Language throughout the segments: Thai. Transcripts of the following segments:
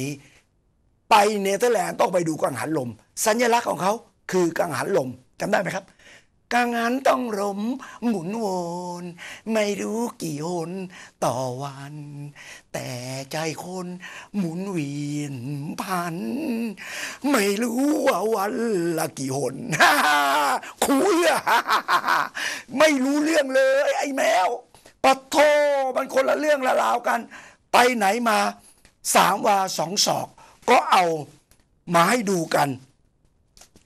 นี้ไปเนเธอร์แลนด์ต้องไปดูกังหันลม สัญลักษณ์ของเขาคือกังหันลมจำได้ไหมครับกังหันต้องลมหมุนวน ไม่รู้กี่หนต่อวัน แต่ใจคนหมุนเวียนพัน ไม่รู้ว่าวันละกี่หนคุยไม่รู้เรื่องเลยไอ้แมวปะโทมันคนละเรื่องละราวกัน ไปไหนมาสามวาสองศอก ก็เอามาให้ดูกัน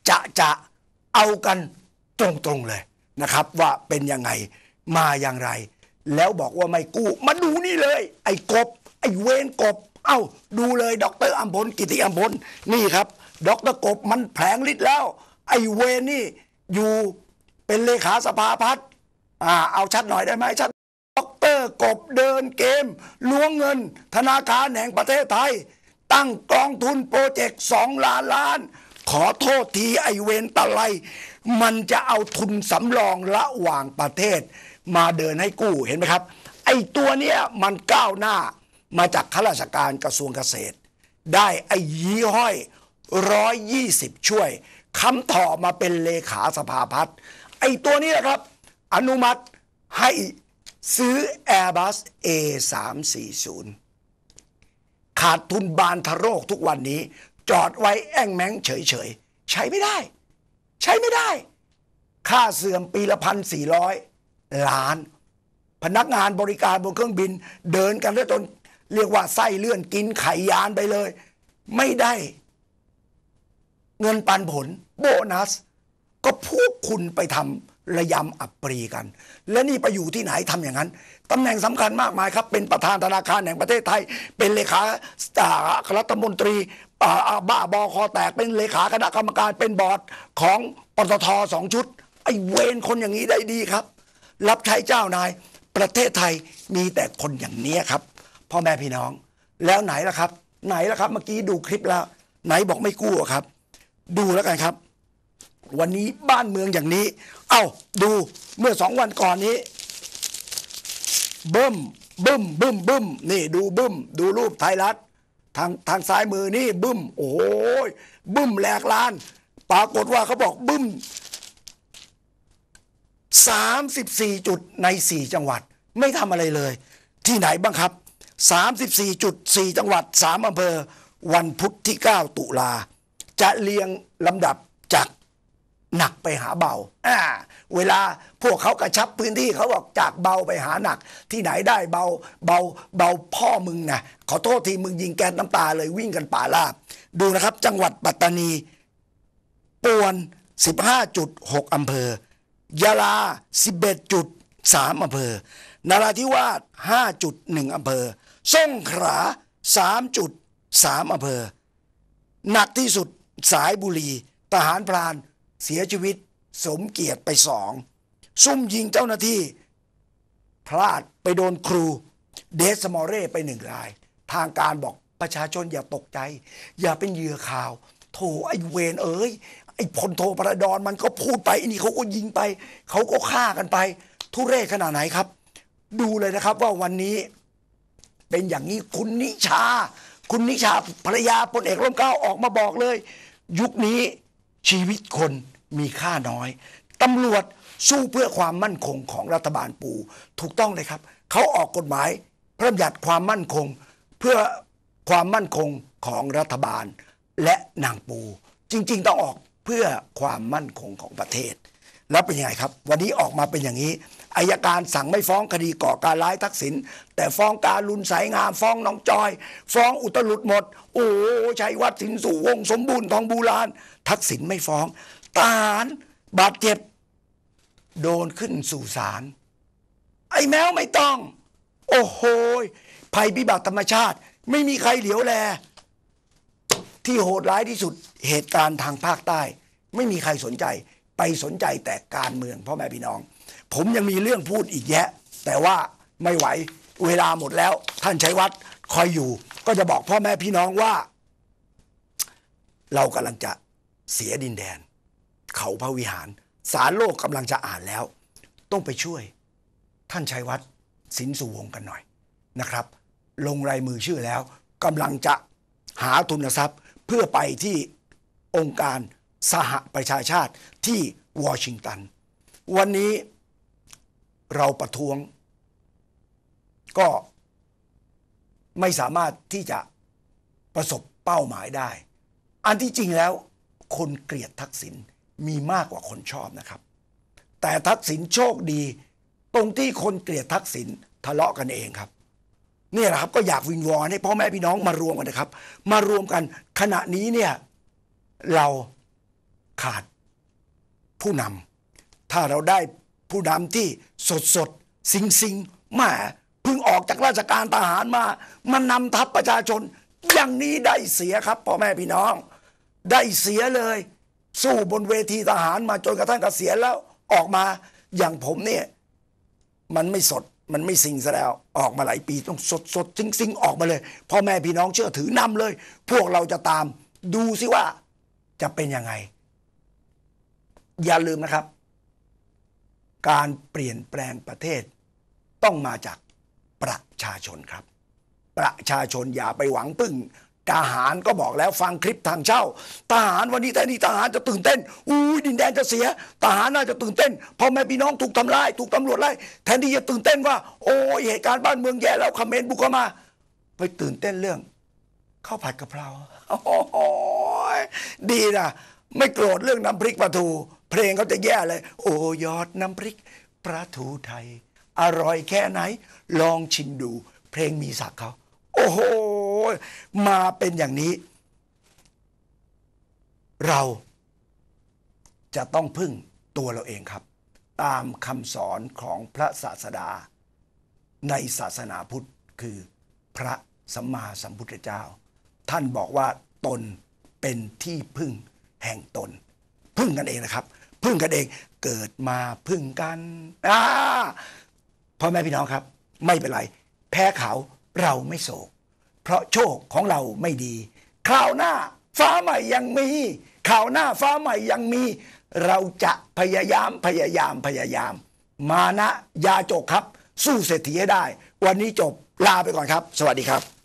จะจะเอากันตรงๆเลยนะครับ ว่าเป็นยังไง มาอย่างไร แล้วบอกว่าไม่กู้มาดูนี่เลย ไอ้กบ ไอ้เวนกบ เอา้าดูเลย ดรอัมพลกิติอัมพลนี่ครับ ดรกบมันแผลงฤทธิ์แล้ว ไอ้เวนนี่อยู่เป็นเลขาสภาพัฒน์อ่าเอาชัดหน่อยได้ไหมชัดกบเดินเกมล้วงเงิน ธนาคารแห่งประเทศไทย ตั้งกองทุนโปรเจกต์สองล้าน ล้าน ขอโทษทีไอเวนตะไลมันจะเอาทุนสำรองระหว่างประเทศ มาเดินให้กู้เห็นไหมครับ ไอตัวเนี้ยมันก้าวหน้ามาจากข้าราชการกระทรวงเกษตร ได้ไอยี่ห้อยร้อยยี่สิบช่วยคำถ่อมาเป็นเลขาสภาพัฒน์ไอตัวนี้นะครับ อนุมัติให้ซื้อ Airbus A340 ขาดทุนบานทะโรกทุกวันนี้ จอดไว้แองแมงเฉยเฉยใช้ไม่ได้ ใช้ไม่ได้ ค่าเสื่อมปีละพันสี่ร้อยล้าน พนักงานบริการบนเครื่องบิน เดินกันแล้วจนเรียกว่าไส้เลื่อนกินไขยานไปเลย ไม่ได้ เงินปันผลโบนัส ก็พวกคุณไปทำระยำอับปรีกัน และนี่ไปอยู่ที่ไหนทำอย่างนั้น ตำแหน่งสำคัญมากมายครับ เป็นประธานธนาคารแห่งประเทศไทย เป็นเลขารัฐมนตรีบ้าบอคอแตกเป็นเลขาคณะกรรมการเป็นบอร์ดของปตทสองชุด ไอ้เวนคนอย่างนี้ได้ดีครับ รับใช้เจ้านายประเทศไทยมีแต่คนอย่างนี้ครับ พ่อแม่พี่น้องแล้วไหนล่ะครับไหนล่ะครับเมื่อกี้ดูคลิปแล้วไหนบอกไม่กู้ครับ ดูแล้วกันครับวันนี้บ้านเมืองอย่างนี้ เอา้าดูเมื่อสองวันก่อนนี้บึ้มบึ้มบึ้มบึ้ม นี่ดูบึ้ม ดูรูปไทยรัฐ ทางทางซ้ายมือนี่บึ้มโอ้ยบึ้มแหลกลาน ปรากฏว่าเขาบอกบึ้ม34จุดใน 4 จังหวัด ไม่ทำอะไรเลย ที่ไหนบ้างครับ 34จุด4จังหวัด 3อำเภอ วันพุธที่ 9 ตุลา จะเรียงลำดับหนักไปหาเบาอ่าเวลาพวกเขากระชับพื้นที่เขาบอกจากเบาไปหาหนัก ที่ไหนได้เบาเบาเบาพ่อมึงนะขอโทษทีมึงยิงแกนน้ำตาเลยวิ่งกันป่าลาบดูนะครับ จังหวัดปัตตานี ปวน 15.6อำเภอยาลา 11.3อำเภอนราธิวาส5.1อำเภอสงขลา3.3อำเภอหนักที่สุดสายบุรีทหารพรานเสียชีวิตสมเกียรติไปสองซุ่มยิงเจ้าหน้าที่พลาดไปโดนครู เดสมอเร่ไปหนึ่งราย ทางการบอกประชาชนอย่าตกใจ อย่าเป็นเหยื่อข่าว โถไอเวนเอ้ยไอพลโทรประดอนมันก็พูดไปอนี่เขาก็ยิงไปเขาก็ฆ่ากันไป ทุเรศขนาดไหนครับ ดูเลยนะครับว่าวันนี้เป็นอย่างนี้คุณ นิชา คุณนิชาภรรยาพลเอกร่มเก้าออกมาบอกเลย ยุคนี้ชีวิตคนมีค่าน้อย ตำรวจสู้เพื่อความมั่นคงของรัฐบาลปู ถูกต้องเลยครับ เขาออกกฎหมายพระมหยบัญญัติความมั่นคงเพื่อความมั่นคงของรัฐบาลและนางปู จริงๆ ต้องออกเพื่อความมั่นคงของประเทศแล้วเป็นยังไงครับ วันนี้ออกมาเป็นอย่างนี้อายการสั่งไม่ฟ้องคดีก่อการร้ายทักษิณแต่ฟ้องการลุนสายงาม ฟ้องน้องจอย ฟ้องอุตลุดหมดโอ้ชัยวัฒน์สินสู่วงสมบูรณ์ทองบูรานทักษิณไม่ฟ้อง ตานบาดเจ็บ โดนขึ้นสู่ศาลไอ้แมวไม่ต้อง โอ้โหภัยพิบัติธรรมชาติ ไม่มีใครเหลียวแลที่โหดร้ายที่สุด เหตุการณ์ทางภาคใต้ ไม่มีใครสนใจไปสนใจแต่การเมืองพ่อแม่พี่น้อง ผมยังมีเรื่องพูดอีกแยะ แต่ว่าไม่ไหวเวลาหมดแล้ว ท่านชัยวัฒน์คอยอยู่ก็จะบอกพ่อแม่พี่น้องว่า เรากำลังจะเสียดินแดน เขาพระวิหารสารโลกกำลังจะอ่านแล้ว ต้องไปช่วยท่านชัยวัฒน์สินสุวงกันหน่อยนะครับ ลงรายมือชื่อแล้วกำลังจะหาทุนทรัพย์เพื่อไปที่องค์การสหประชาชาติที่วอชิงตันวันนี้เราประท้วง ก็ไม่สามารถที่จะประสบเป้าหมายได้ อันที่จริงแล้ว คนเกลียดทักษิณมีมากกว่าคนชอบนะครับ แต่ทักษิณโชคดี ตรงที่คนเกลียดทักษิณทะเลาะกันเองครับนี่แหละครับก็อยากวิงวอนให้พ่อแม่พี่น้องมารวมกันนะครับ มารวมกันขณะนี้เนี่ยเราขาดผู้นำถ้าเราได้ผู้นำที่สดสดสิงสิงมาเพิ่งออกจากราชการทหารมา มันนำทัพประชาชน อย่างนี้ได้เสียครับ พ่อแม่พี่น้อง ได้เสียเลย สู้บนเวทีทหารมาจนกระทั่งเกษียณแล้วออกมาอย่างผมเนี่ยมันไม่สดมันไม่สิงซะแล้ว ออกมาหลายปี ต้องสดสดสิงสิงออกมาเลย พ่อแม่พี่น้องเชื่อถือนำเลย พวกเราจะตามดูสิว่าจะเป็นยังไงอย่าลืมนะครับ การเปลี่ยนแปลงประเทศ ต้องมาจากประชาชนครับ ประชาชนอย่าไปหวังพึ่งทหารก็บอกแล้วฟังคลิปทางเช่าทหารวันนี้แต่นี่ทหารจะตื่นเต้น อู้ดินแดนจะเสียทหารน่าจะตื่นเต้นพ่อแม่พี่น้องถูกทำร้ายถูกตำรวจไล่แทนที่จะตื่นเต้นว่า โอ้ยเหตุการณ์บ้านเมืองแย่แล้วคอมเมนต์บุกเข้ามา ไปตื่นเต้นเรื่องข้าวผัดกะเพราโอ้ยดีนะไม่โกรธเรื่องน้ำพริกปลาทูเพลงเขาจะแย่เลย โอ้ยอดน้ำพริกปลาทูไทย อร่อยแค่ไหน ลองชิมดู เพลงมีศักเขาโอ้โหมาเป็นอย่างนี้ เราจะต้องพึ่งตัวเราเองครับ ตามคำสอนของพระศาสดา ในศาสนาพุทธคือ พระสัมมาสัมพุทธเจ้า ท่านบอกว่าตนเป็นที่พึ่งแห่งตนพึ่งกันเองนะครับ พึ่งกันเองเกิดมาพึ่งกันพ่อแม่พี่น้องครับ ไม่เป็นไร แพ้เขาเราไม่โศก เพราะโชคของเราไม่ดีข่าวหน้าฟ้าใหม่ยังมีข่าวหน้าฟ้าใหม่ยังมีเราจะพยายามพยายามพยายาม มานะ ยาจกครับ สู้เศรษฐีให้ได้ วันนี้จบลาไปก่อนครับ สวัสดีครับ